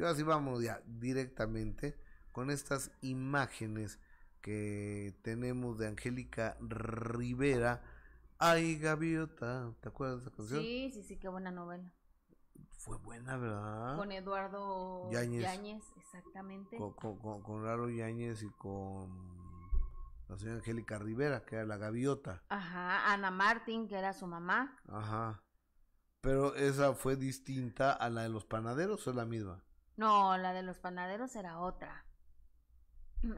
Y ahora sí vamos ya directamente con estas imágenes que tenemos de Angélica Rivera. Ay, Gaviota, ¿te acuerdas de esa canción? Sí, sí, sí, qué buena novela. Fue buena, ¿verdad? Con Eduardo Yañez exactamente. Con, con Raro Yañez y con la señora Angélica Rivera, que era la gaviota. Ajá, Ana Martín, que era su mamá. Ajá. Pero esa fue distinta a la de los panaderos o es la misma? No, la de los panaderos era otra.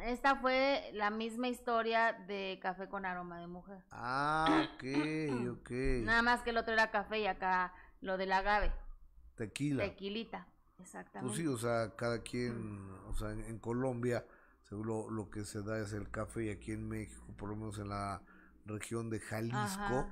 Esta fue la misma historia de café con aroma de mujer. Ah, ok, ok. Nada más que el otro era café y acá lo del agave. Tequila. Tequilita, exactamente. Pues sí, o sea, cada quien, o sea, en, Colombia, seguro lo que se da es el café y aquí en México, por lo menos en la región de Jalisco,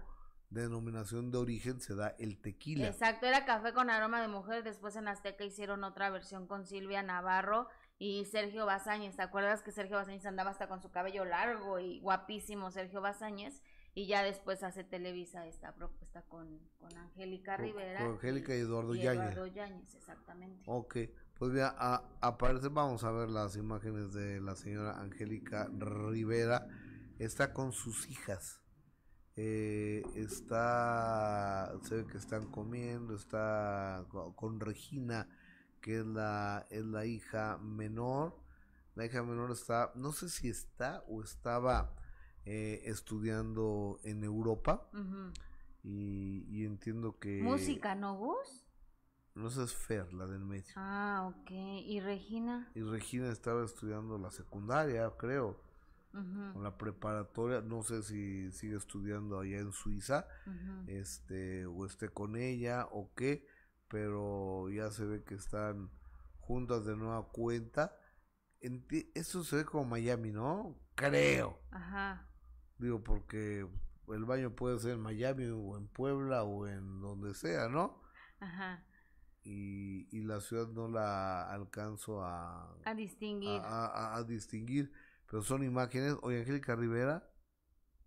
denominación de origen se da el tequila. Exacto, era café con aroma de mujer, después en Azteca hicieron otra versión con Silvia Navarro y Sergio Bazañez, ¿te acuerdas que Sergio Bazañez andaba hasta con su cabello largo y guapísimo Sergio Bazañez Y ya después hace Televisa esta propuesta con, con Angélica Rivera. Con Angélica y Eduardo Eduardo Yáñez, exactamente. Ok, pues mira, a, aparece, vamos a ver las imágenes de la señora Angélica Rivera, está con sus hijas eh, está, se ve que están comiendo, está con Regina, que es la, es la hija menor. La hija menor está, no sé si está o estaba eh, estudiando en Europa. y, entiendo que... Música, ¿no, vos No sé, es Fer, la del medio. Ah, ok. ¿Y Regina? Y Regina estaba estudiando la secundaria, creo con la preparatoria, no sé si sigue estudiando allá en Suiza, este, o esté con ella o qué, pero ya se ve que están juntas de nueva cuenta. Eso se ve como Miami, ¿no? Creo. Ajá. Digo, porque el baño puede ser en Miami o en Puebla o en donde sea, ¿no? Ajá. Y, y la ciudad no la alcanzo a... A distinguir. a distinguir. Pero son imágenes. Oye, Angélica Rivera,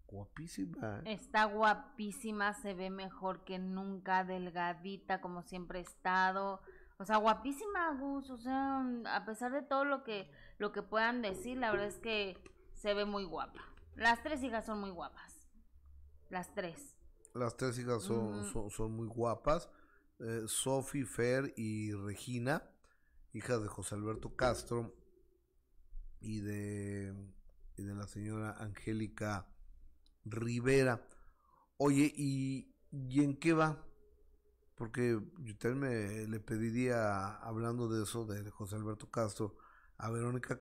guapísima. ¿eh? Está guapísima, se ve mejor que nunca, delgadita, como siempre he estado. O sea, guapísima, Gus. O sea, a pesar de todo lo que, lo que puedan decir, la verdad es que se ve muy guapa. Las tres hijas son muy guapas. Las tres. Las tres hijas son, muy guapas. Eh, Sofi, Sophie, Fer y Regina, hijas de José Alberto Castro, y de, y de la señora Angélica Rivera. Oye, ¿y, en qué va? Porque yo también me, le pediría, hablando de eso, de José Alberto Castro, a Verónica